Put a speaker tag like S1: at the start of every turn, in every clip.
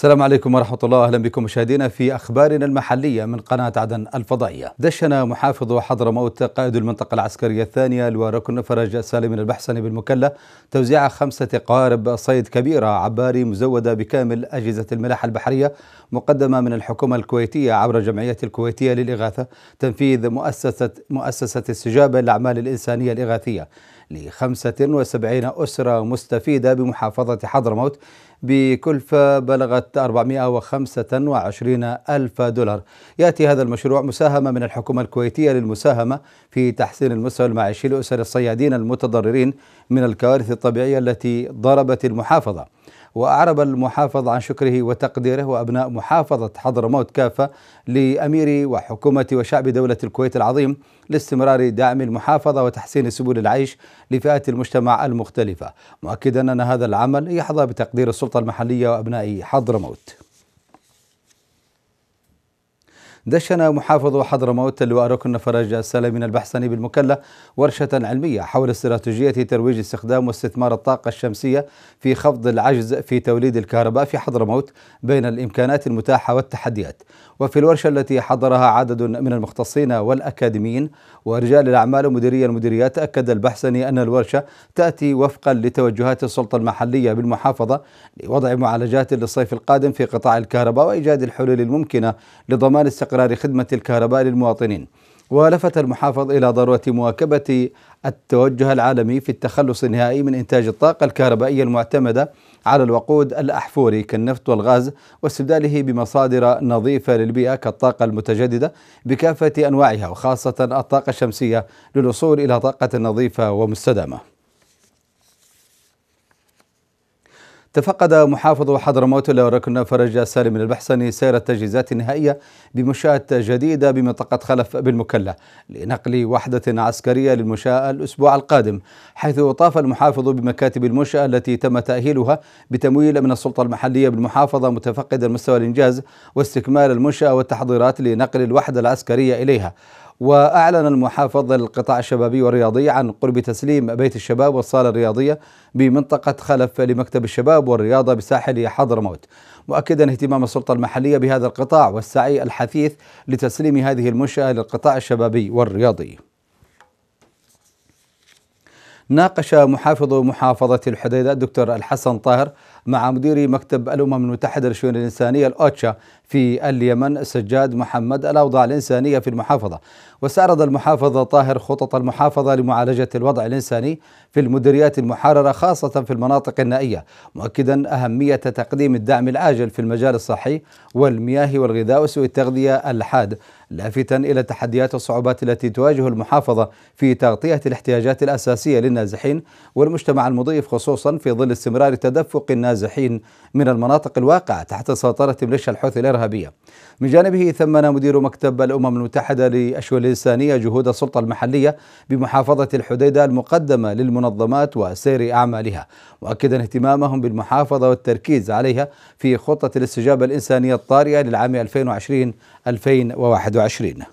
S1: السلام عليكم ورحمة الله أهلا بكم مشاهدينا في أخبارنا المحلية من قناة عدن الفضائية دشن محافظ حضرموت قائد المنطقة العسكرية الثانية الوركن فرج سالم البحسن بالمكلة توزيع خمسة قارب صيد كبيرة عباري مزودة بكامل أجهزة الملاحة البحرية مقدمة من الحكومة الكويتية عبر جمعية الكويتية للإغاثة تنفيذ مؤسسة, مؤسسة السجابة للأعمال الإنسانية الإغاثية لخمسة وسبعين أسرة مستفيدة بمحافظة حضرموت بكلفة بلغت 425 ألف دولار يأتي هذا المشروع مساهمة من الحكومة الكويتية للمساهمة في تحسين المستوى المعيشي لأسر الصيادين المتضررين من الكوارث الطبيعية التي ضربت المحافظة وأعرب المحافظ عن شكره وتقديره وأبناء محافظة حضرموت كافة لأمير وحكومة وشعب دولة الكويت العظيم لاستمرار دعم المحافظة وتحسين سبل العيش لفئات المجتمع المختلفة مؤكدا أن هذا العمل يحظى بتقدير السلطة المحلية وأبناء حضرموت دشن محافظ حضرموت اللواء ركن فرج السلمي البحسني بالمكلا ورشة علمية حول استراتيجية ترويج استخدام واستثمار الطاقة الشمسية في خفض العجز في توليد الكهرباء في حضرموت بين الإمكانات المتاحة والتحديات وفي الورشة التي حضرها عدد من المختصين والأكاديميين ورجال الأعمال ومديري المديريات أكد البحثني أن الورشة تأتي وفقا لتوجهات السلطة المحلية بالمحافظة لوضع معالجات للصيف القادم في قطاع الكهرباء وإيجاد الحلول الممكنة لضمان استقرار خدمة الكهرباء للمواطنين ولفت المحافظ إلى ضرورة مواكبة التوجه العالمي في التخلص النهائي من إنتاج الطاقة الكهربائية المعتمدة على الوقود الأحفوري كالنفط والغاز واستبداله بمصادر نظيفة للبيئة كالطاقة المتجددة بكافة أنواعها وخاصة الطاقة الشمسية للوصول إلى طاقة نظيفة ومستدامة تفقد محافظ حضرموت اللواء ركن فرج سالم البحسني سير التجهيزات النهائية بمشاة جديدة بمنطقة خلف بالمكلا لنقل وحدة عسكرية للمشاة الأسبوع القادم حيث طاف المحافظ بمكاتب المشاة التي تم تأهيلها بتمويل من السلطة المحلية بالمحافظة متفقدا مستوى الإنجاز واستكمال المشاة والتحضيرات لنقل الوحدة العسكرية إليها وأعلن المحافظ للقطاع الشبابي والرياضي عن قرب تسليم بيت الشباب والصالة الرياضية بمنطقة خلف لمكتب الشباب والرياضة بساحل حضرموت مؤكدا اهتمام السلطة المحلية بهذا القطاع والسعي الحثيث لتسليم هذه المنشأة للقطاع الشبابي والرياضي ناقش محافظ محافظة الحديدة الدكتور الحسن طاهر مع مدير مكتب الأمم المتحدة للشؤون الإنسانية الأوتشا في اليمن سجاد محمد الأوضاع الإنسانية في المحافظة واستعرض المحافظ طاهر خطط المحافظة لمعالجة الوضع الإنساني في المديريات المحررة خاصة في المناطق النائية مؤكدا أهمية تقديم الدعم العاجل في المجال الصحي والمياه والغذاء وسوء التغذية الحاد لافتا إلى التحديات والصعوبات التي تواجه المحافظة في تغطية الاحتياجات الأساسية للنازحين والمجتمع المضيف خصوصا في ظل استمرار تدفق النازحين من المناطق الواقعة تحت سيطرة ميليشيا الحوثي الإرهابية من جانبه ثمن مدير مكتب الأمم المتحدة للشؤون الإنسانية جهود السلطة المحلية بمحافظة الحديدة المقدمة للمنظمات وسير أعمالها مؤكدا اهتمامهم بالمحافظة والتركيز عليها في خطة الاستجابة الإنسانية الطارئة للعام 2020 2021 وعشرين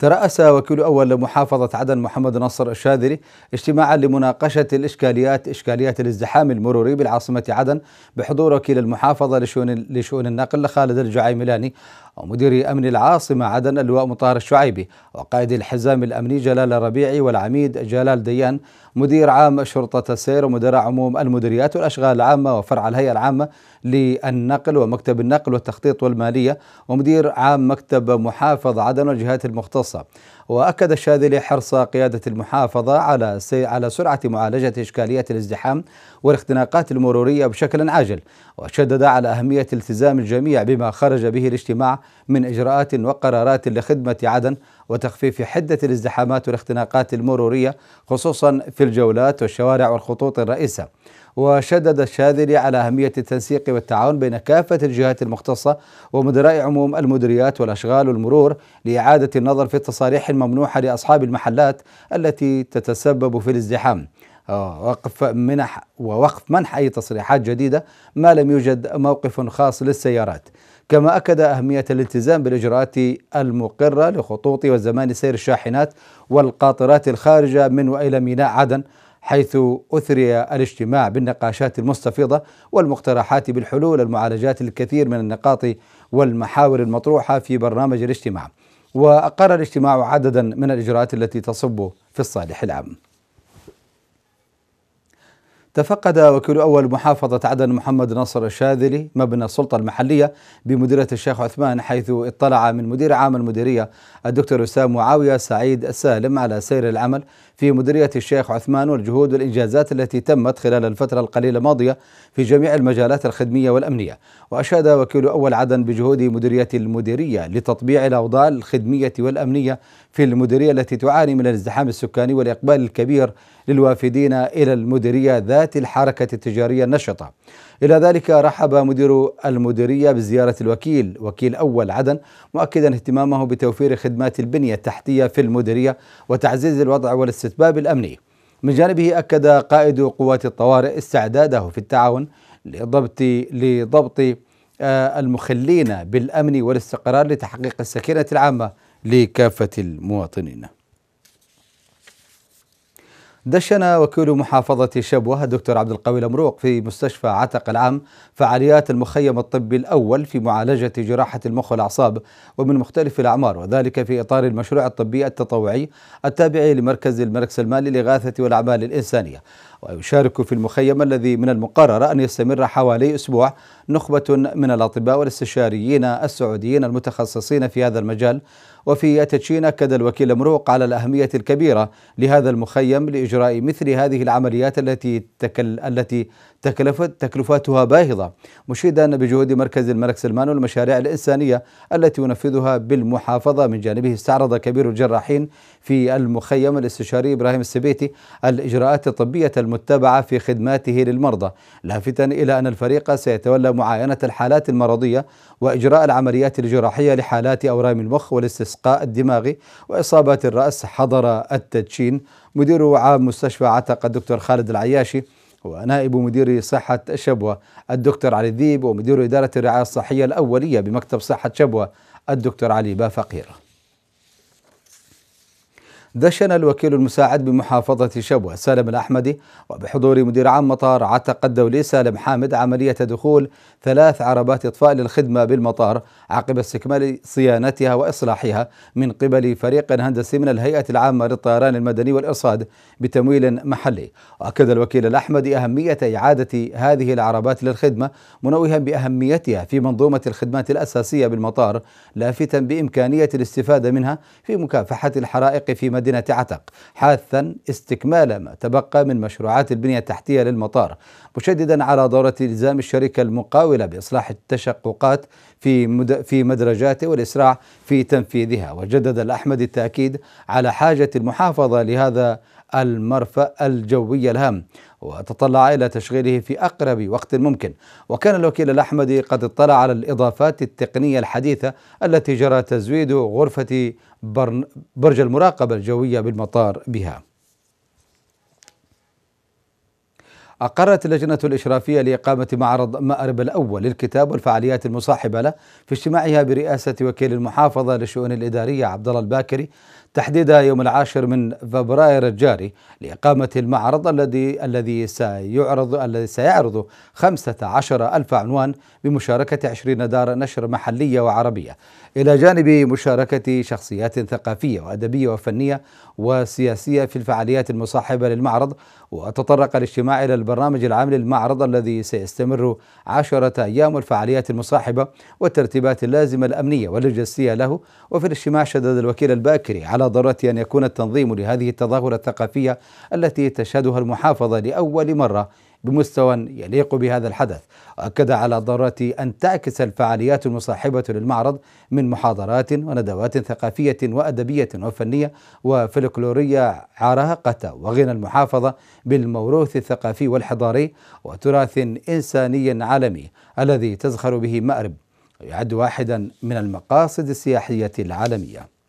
S1: ترأس وكيل أول محافظة عدن محمد نصر الشاذلي اجتماعا لمناقشة الإشكاليات إشكاليات الازدحام المروري بالعاصمة عدن بحضور وكيل المحافظة لشؤون لشؤون النقل خالد الجعيملاني ومدير أمن العاصمة عدن اللواء مطار الشعيبي وقائد الحزام الأمني جلال الربيعي والعميد جلال ديان مدير عام شرطة السير ومدراء عموم المديريات والأشغال العامة وفرع الهيئة العامة للنقل ومكتب النقل والتخطيط والمالية ومدير عام مكتب محافظ عدن والجهات المختصة الفرصه وأكد الشاذلي حرص قيادة المحافظة على على سرعة معالجة إشكالية الازدحام والاختناقات المرورية بشكل عاجل وشدد على أهمية التزام الجميع بما خرج به الاجتماع من إجراءات وقرارات لخدمة عدن وتخفيف حدة الازدحامات والاختناقات المرورية خصوصا في الجولات والشوارع والخطوط الرئيسة وشدد الشاذلي على أهمية التنسيق والتعاون بين كافة الجهات المختصة ومدراء عموم المديريات والأشغال والمرور لإعادة النظر في التصاريح الممنوحة لأصحاب المحلات التي تتسبب في الازدحام وقف منح ووقف منح أي تصريحات جديدة ما لم يوجد موقف خاص للسيارات كما أكد أهمية الالتزام بالإجراءات المقرة لخطوط وزمان سير الشاحنات والقاطرات الخارجة من وإلى ميناء عدن حيث أثري الاجتماع بالنقاشات المستفيضة والمقترحات بالحلول المعالجات الكثير من النقاط والمحاور المطروحة في برنامج الاجتماع وأقر الاجتماع عددا من الإجراءات التي تصب في الصالح العام تفقد وكيل أول محافظة عدن محمد نصر الشاذلي مبنى السلطة المحلية بمديرية الشيخ عثمان حيث اطلع من مدير عام المديرية الدكتور وسام معاوية سعيد السالم على سير العمل في مديرية الشيخ عثمان والجهود والإنجازات التي تمت خلال الفترة القليلة الماضية في جميع المجالات الخدمية والأمنية وأشاد وكيل أول عدن بجهود مديرية المديرية لتطبيع الأوضاع الخدمية والأمنية في المديرية التي تعاني من الازدحام السكاني والإقبال الكبير للوافدين إلى المديرية ذات الحركة التجارية النشطة إلى ذلك رحب مدير المديرية بزيارة الوكيل وكيل أول عدن مؤكدا اهتمامه بتوفير خدمات البنية التحتية في المديرية وتعزيز الوضع والاستتباب الأمني من جانبه أكد قائد قوات الطوارئ استعداده في التعاون لضبط لضبط آه، المخلين بالأمن والاستقرار لتحقيق السكينة العامة لكافة المواطنين دشن وكيل محافظة شبوة الدكتور عبد القوي المروق في مستشفى عتق العام فعاليات المخيم الطبي الأول في معالجة جراحة المخ والأعصاب ومن مختلف الأعمار وذلك في إطار المشروع الطبي التطوعي التابع لمركز الملك سلمان للإغاثة والأعمال الإنسانية ويشارك في المخيم الذي من المقرر أن يستمر حوالي أسبوع نخبة من الأطباء والاستشاريين السعوديين المتخصصين في هذا المجال وفي تشين أكد الوكيل مروق على الأهمية الكبيرة لهذا المخيم لإجراء مثل هذه العمليات التي تكل التي تكلفت تكلفتها باهظة مشيدا بجهود مركز الملك سلمان والمشاريع الإنسانية التي ينفذها بالمحافظة من جانبه استعرض كبير الجراحين في المخيم الاستشاري إبراهيم السبيتي الإجراءات الطبية المتبعة في خدماته للمرضى لافتا إلى أن الفريق سيتولى معاينة الحالات المرضية وإجراء العمليات الجراحية لحالات أورام المخ والاستسقاء الدماغي وإصابات الرأس حضر التدشين مدير عام مستشفى عتق الدكتور خالد العياشي ونائب مدير صحة شبوة الدكتور علي الذيب ومدير إدارة الرعاية الصحية الأولية بمكتب صحة شبوة الدكتور علي بافقير دشن الوكيل المساعد بمحافظة شبوة سالم الأحمدي وبحضور مدير عام مطار عتق الدولي سالم حامد عملية دخول ثلاث عربات إطفاء للخدمة بالمطار عقب استكمال صيانتها واصلاحها من قبل فريق هندسي من الهيئه العامه للطيران المدني والارصاد بتمويل محلي واكد الوكيل الاحمدي اهميه اعاده هذه العربات للخدمه منوها باهميتها في منظومه الخدمات الاساسيه بالمطار لافتا بامكانيه الاستفاده منها في مكافحه الحرائق في مدينه عتق حاثا استكمال ما تبقى من مشروعات البنيه التحتيه للمطار مشددا على ضروره التزام الشركه المقاوله باصلاح التشققات في في مدرجاته والإسراع في تنفيذها وجدد الأحمد التأكيد على حاجة المحافظة لهذا المرفأ الجوي الهام وتطلع إلى تشغيله في أقرب وقت ممكن وكان الوكيل الأحمدي قد اطلع على الإضافات التقنية الحديثة التي جرى تزويد غرفة برج المراقبة الجوية بالمطار بها أقرت اللجنة الإشرافية لإقامة معرض مأرب الأول للكتاب والفعاليات المصاحبة له في اجتماعها برئاسة وكيل المحافظة للشؤون الإدارية عبد الله الباكري تحديدا يوم العاشر من فبراير الجاري لإقامة المعرض الذي الذي سيعرض الذي سيعرض 15 ألف عنوان بمشاركة 20 دار نشر محلية وعربية إلى جانب مشاركة شخصيات ثقافية وأدبية وفنية وسياسية في الفعاليات المصاحبة للمعرض وتطرق الاجتماع إلى البرنامج العام للمعرض الذي سيستمر عشرة أيام والفعاليات المصاحبة والترتيبات اللازمة الأمنية واللوجستية له وفي الاجتماع شدد الوكيل الباكري على على ضرورة أن يكون التنظيم لهذه التظاهرة الثقافية التي تشهدها المحافظة لأول مرة بمستوى يليق بهذا الحدث وأكد على ضرورة أن تعكس الفعاليات المصاحبة للمعرض من محاضرات وندوات ثقافية وأدبية وفنية وفلكلورية عراقة وغنى المحافظة بالموروث الثقافي والحضاري وتراث إنساني عالمي الذي تزخر به مأرب ويعد واحدا من المقاصد السياحية العالمية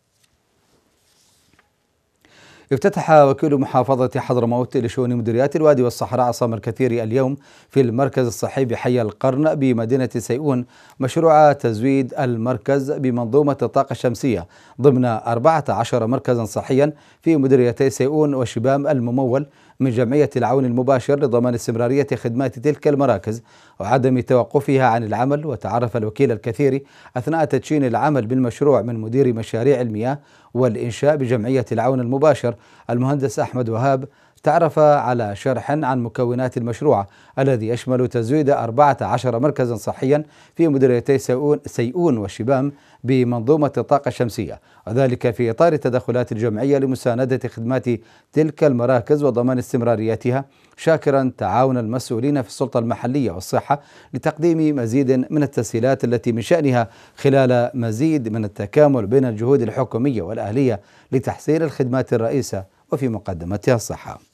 S1: افتتح وكيل محافظة حضرموت لشؤون مديريات الوادي والصحراء عصام الكثير اليوم في المركز الصحي بحي القرن بمدينة سيئون مشروع تزويد المركز بمنظومة الطاقة الشمسية ضمن 14 مركزا صحيا في مديريتي سيئون وشبام الممول من جمعية العون المباشر لضمان استمرارية خدمات تلك المراكز وعدم توقفها عن العمل وتعرف الوكيل الكثير أثناء تدشين العمل بالمشروع من مدير مشاريع المياه والإنشاء بجمعية العون المباشر المهندس أحمد وهاب تعرف على شرح عن مكونات المشروع الذي يشمل تزويد 14 مركزا صحيا في مديريتي سيئون والشبام بمنظومة الطاقة الشمسية وذلك في إطار تدخلات الجمعية لمساندة خدمات تلك المراكز وضمان استمراريتها شاكرا تعاون المسؤولين في السلطة المحلية والصحة لتقديم مزيد من التسهيلات التي من شأنها خلال مزيد من التكامل بين الجهود الحكومية والأهلية لتحسين الخدمات الرئيسة وفي مقدمتها الصحة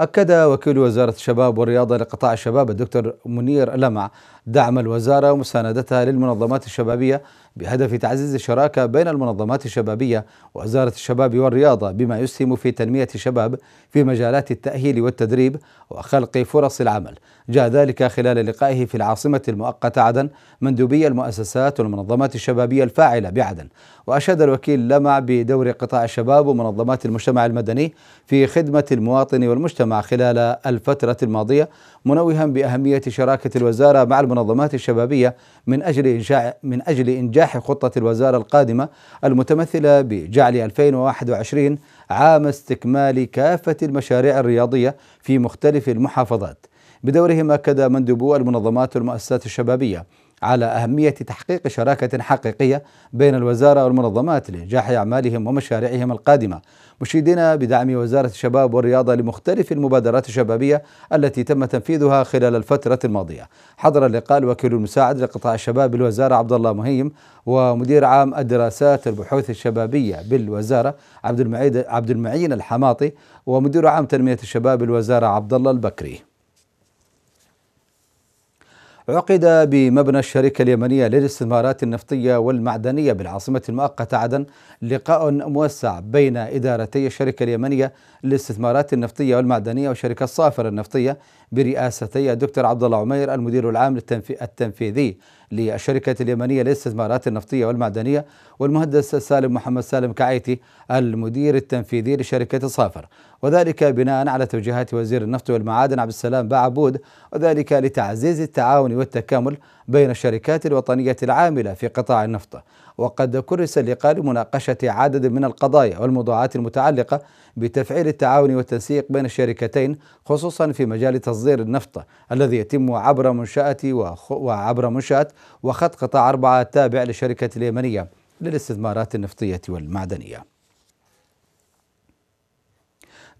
S1: أكد وكيل وزارة الشباب والرياضة لقطاع الشباب الدكتور منير لمع دعم الوزارة ومساندتها للمنظمات الشبابية بهدف تعزيز الشراكة بين المنظمات الشبابية ووزارة الشباب والرياضة بما يسهم في تنمية الشباب في مجالات التأهيل والتدريب وخلق فرص العمل جاء ذلك خلال لقائه في العاصمة المؤقتة عدن مندوبي المؤسسات والمنظمات الشبابية الفاعلة بعدن وأشاد الوكيل لمع بدور قطاع الشباب ومنظمات المجتمع المدني في خدمة المواطن والمجتمع خلال الفترة الماضية منوها بأهمية شراكة الوزارة مع المنظمات الشبابية من أجل من أجل إنجاح افتتاح خطة الوزارة القادمة المتمثلة بجعل 2021 عام استكمال كافة المشاريع الرياضية في مختلف المحافظات بدورهم أكد مندوبو المنظمات والمؤسسات الشبابية على أهمية تحقيق شراكة حقيقية بين الوزارة والمنظمات لإنجاح أعمالهم ومشاريعهم القادمة مشيدين بدعم وزارة الشباب والرياضة لمختلف المبادرات الشبابية التي تم تنفيذها خلال الفترة الماضية حضر اللقاء الوكيل المساعد لقطاع الشباب بالوزارة عبد الله مهيم ومدير عام الدراسات البحوث الشبابية بالوزارة عبد المعين الحماطي ومدير عام تنمية الشباب بالوزارة عبد الله البكري عقد بمبنى الشركة اليمنية للاستثمارات النفطية والمعدنية بالعاصمة المؤقتة عدن لقاء موسع بين إدارتي الشركة اليمنية للاستثمارات النفطية والمعدنية وشركة صافر النفطية برئاستي الدكتور عبد الله عمير المدير العام التنفيذي للشركة اليمنية للاستثمارات النفطية والمعدنية والمهندس سالم محمد سالم كعيتي المدير التنفيذي لشركة صافر وذلك بناء على توجيهات وزير النفط والمعادن عبد السلام باعبود وذلك لتعزيز التعاون والتكامل بين الشركات الوطنية العاملة في قطاع النفط وقد كرس اللقاء لمناقشة عدد من القضايا والموضوعات المتعلقة بتفعيل التعاون والتنسيق بين الشركتين خصوصا في مجال تصدير النفط الذي يتم عبر منشأة وعبر منشأة وخط قطاع أربعة التابع للشركة اليمنية للاستثمارات النفطية والمعدنية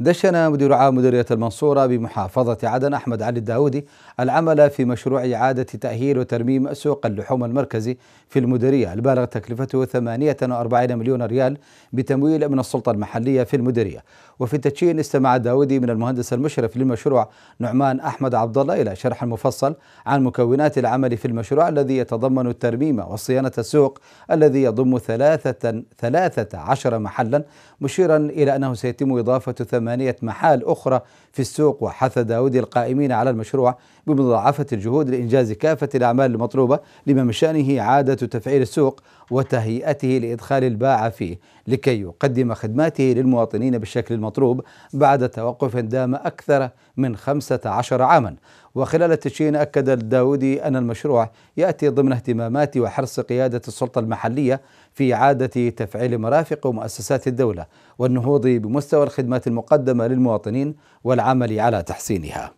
S1: دشن مدير عام مديرية المنصورة بمحافظة عدن أحمد علي الداودي العمل في مشروع إعادة تأهيل وترميم سوق اللحوم المركزي في المديرية البالغ تكلفته 48 مليون ريال بتمويل من السلطة المحلية في المديرية وفي التدشين استمع داودي من المهندس المشرف للمشروع نعمان أحمد عبد الله إلى شرح مفصل عن مكونات العمل في المشروع الذي يتضمن الترميم وصيانة السوق الذي يضم ثلاثة, ثلاثة عشر محلا مشيرا إلى أنه سيتم إضافة ثمانية محال أخرى في السوق وحث داودي القائمين على المشروع بمضاعفة الجهود لإنجاز كافة الأعمال المطلوبة لما من شأنه عادة تفعيل السوق وتهيئته لإدخال الباعة فيه لكي يقدم خدماته للمواطنين بالشكل المطلوب بعد توقف دام أكثر من 15 عاما وخلال التشين أكد الداودي أن المشروع يأتي ضمن اهتمامات وحرص قيادة السلطة المحلية في إعادة تفعيل مرافق ومؤسسات الدولة والنهوض بمستوى الخدمات المقدمة للمواطنين والعمل على تحسينها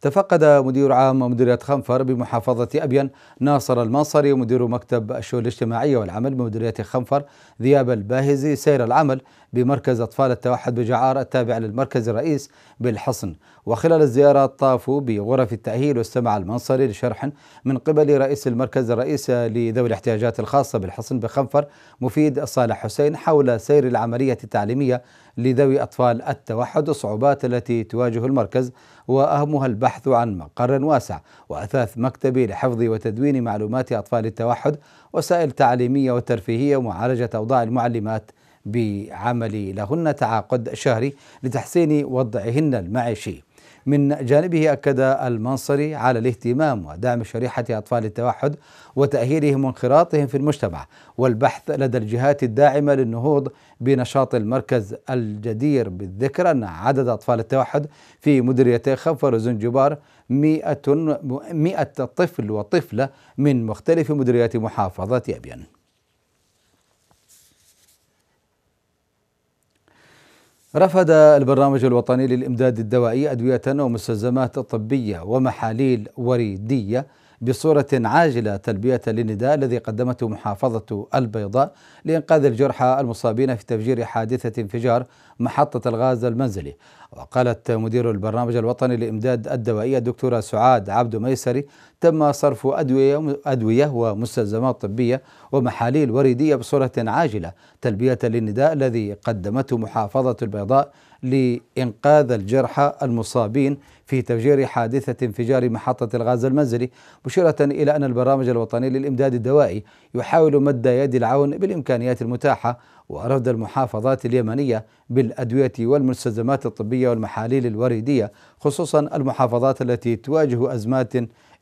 S1: تفقد مدير عام مديرية خنفر بمحافظة أبين ناصر المنصري ومدير مكتب الشؤون الاجتماعية والعمل بمديرية خنفر ذياب الباهزي سير العمل بمركز أطفال التوحد بجعار التابع للمركز الرئيس بالحصن وخلال الزيارة طافوا بغرف التأهيل واستمع المنصري لشرح من قبل رئيس المركز الرئيس لذوي الاحتياجات الخاصة بالحصن بخنفر مفيد صالح حسين حول سير العملية التعليمية لذوي أطفال التوحد والصعوبات التي تواجه المركز وأهمها البحث عن مقر واسع وأثاث مكتبي لحفظ وتدوين معلومات أطفال التوحد وسائل تعليمية وترفيهية ومعالجة أوضاع المعلمات بعمل لهن تعاقد شهري لتحسين وضعهن المعيشي من جانبه أكد المنصري على الاهتمام ودعم شريحة أطفال التوحد وتأهيلهم وانخراطهم في المجتمع والبحث لدى الجهات الداعمة للنهوض بنشاط المركز الجدير بالذكر أن عدد أطفال التوحد في مديريتي خفر وزنجبار 100 100 طفل وطفلة من مختلف مديريات محافظة أبين رفض البرنامج الوطني للإمداد الدوائي أدوية ومستلزمات طبية ومحاليل وريدية بصورة عاجلة تلبية للنداء الذي قدمته محافظة البيضاء لإنقاذ الجرحى المصابين في تفجير حادثة انفجار محطة الغاز المنزلي وقالت مدير البرنامج الوطني لإمداد الدوائية الدكتورة سعاد عبد ميسري تم صرف أدوية, أدوية ومستلزمات طبية ومحاليل وريدية بصورة عاجلة تلبية للنداء الذي قدمته محافظة البيضاء لإنقاذ الجرحى المصابين في تفجير حادثة انفجار محطة الغاز المنزلي مشيرة إلى أن البرنامج الوطني للإمداد الدوائي يحاول مد يد العون بالإمكانيات المتاحة ورفض المحافظات اليمنية بالأدوية والمستلزمات الطبية والمحاليل الوريدية خصوصا المحافظات التي تواجه أزمات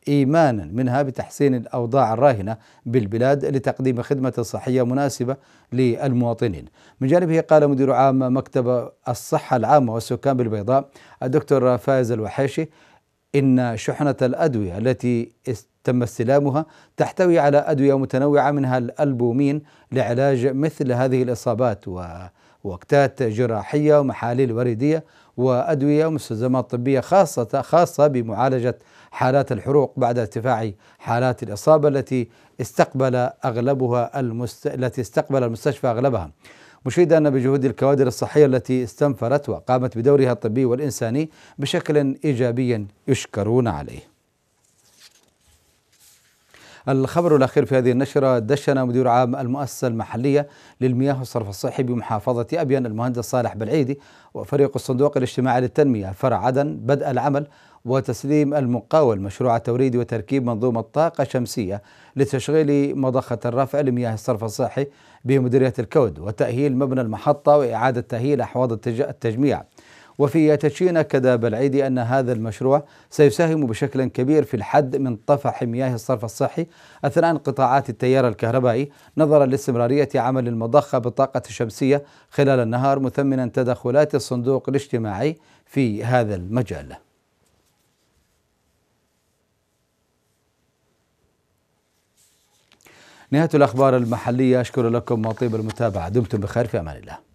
S1: إيمانا منها بتحسين الأوضاع الراهنة بالبلاد لتقديم خدمة صحية مناسبة للمواطنين من جانبه قال مدير عام مكتب الصحة العامة والسكان بالبيضاء الدكتور فايز الوحيشي إن شحنة الأدوية التي تم استلامها تحتوي على أدوية متنوعة منها الألبومين لعلاج مثل هذه الإصابات ووقتات جراحية ومحاليل وريدية وأدوية ومستلزمات طبية خاصة خاصة بمعالجة حالات الحروق بعد ارتفاع حالات الإصابة التي استقبل أغلبها المست... التي استقبل المستشفى أغلبها مشيدا أن بجهود الكوادر الصحية التي استنفرت وقامت بدورها الطبي والإنساني بشكل إيجابي يشكرون عليه الخبر الأخير في هذه النشرة دشن مدير عام المؤسسة المحلية للمياه والصرف الصحي بمحافظة أبين المهندس صالح بالعيدي وفريق الصندوق الاجتماعي للتنمية فرع عدن بدء العمل وتسليم المقاول مشروع توريد وتركيب منظومة طاقة شمسية لتشغيل مضخة الرفع لمياه الصرف الصحي بمديرية الكود وتأهيل مبنى المحطة وإعادة تأهيل أحواض التجميع وفي تشينا كذا العيدي أن هذا المشروع سيساهم بشكل كبير في الحد من طفح مياه الصرف الصحي أثناء انقطاعات التيار الكهربائي نظرا لاستمرارية عمل المضخة بالطاقة الشمسية خلال النهار مثمنا تدخلات الصندوق الاجتماعي في هذا المجال نهاية الأخبار المحلية أشكر لكم طيب المتابعة دمتم بخير في أمان الله